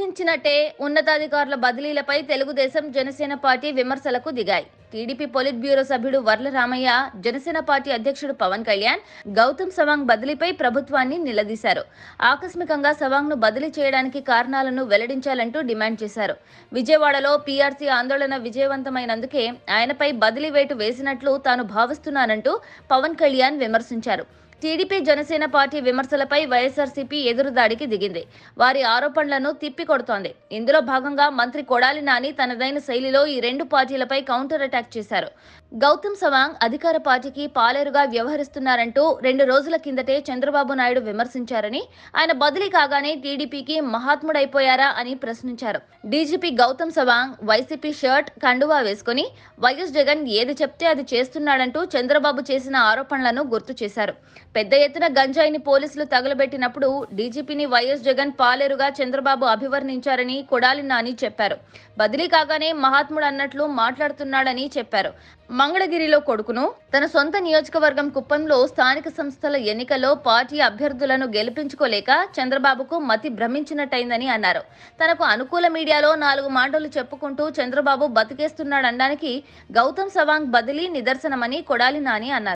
ఊహించినట్టే ఉన్నతాధికారుల బదిలీలపై తెలుగుదేశం జనసేన పార్టీ విమర్శలకు దిగాయి TDP polit bureau సభ్యుడు వర్ల రామయ్య జనసేన పార్టీ అధ్యక్షుడు పవన్ కళ్యాణ్ గౌతమ్ సవాంగ్ బదిలీపై ప్రభుత్వాన్ని నిలదీశారు ఆకస్మికంగా సవాంగ్ను బదిలీ చేయడానికి కారణాలను వెల్లడించాలంటూ డిమాండ్ చేశారు విజయవాడలో పీఆర్సీ ఆందోళన విజయవంతమైనందుకే ఆయనపై బదిలీ వేటు వేసినట్లు తాను భావిస్తున్నానంటూ పవన్ కళ్యాణ్ విమర్శించారు టీడీపీ జనసేన పార్టీ విమర్శలపై వైఎస్ఆర్సీపీ ఎదురుదాడికి దిగింది వారి ఆరోపణలను తిప్పికొడుతోంది ఇందులో భాగంగా మంత్రి కొడాలి నాని తనదైన శైలిలో ఈ రెండు పార్టీలపై కౌంటర్ అటాక్ చేశారు గౌతమ్ సవాంగ్ అధికార పార్టీకి పాలేరుగా వ్యవహరిస్తున్నారంటూ రెండు రోజుల కిందటే చంద్రబాబు నాయుడు విమర్శించారని ఆయన బదిలీ కాగానే టీడీపీకి మహాత్ముడైపోయారా అని ప్రశ్నించారు DGP Gautam Sawang YCP shirt కండువా వేసుకుని వైఎస్ జగన్ ఏది చెప్తే అది చేస్తున్నాడంటూ చంద్రబాబు చేసిన ఆరోపణలను గుర్తు చేశారు పెద్ద ఎత్తున గంజాయిని పోలీసులు తగలబెట్టినప్పుడు డీజీపీని వైఎస్ జగన్ పాలేరుగా చంద్రబాబు అభివర్ణించారని కొడాలి నాని చెప్పారు బదిలీ కాగానే మహాత్ముడు అన్నట్లు మాట్లాడుతున్నాడని చెప్పారు మంగళగిరిలో కొడుకును తన సొంత నియోజకవర్గం కుప్పంలో స్థానిక సంస్థల ఎన్నికల్లో పార్టీ అభ్యర్థులను గెలిపించుకోలేక చంద్రబాబుకు మతి భ్రమించినట్టయిందని అన్నారు తనకు అనుకూల మీడియాలో నాలుగు మాటలు చెప్పుకుంటూ చంద్రబాబు బతికేస్తున్నాడనడానికి గౌతమ్ సవాంగ్ బదిలీ నిదర్శనమని కొడాలి నాని అన్నారు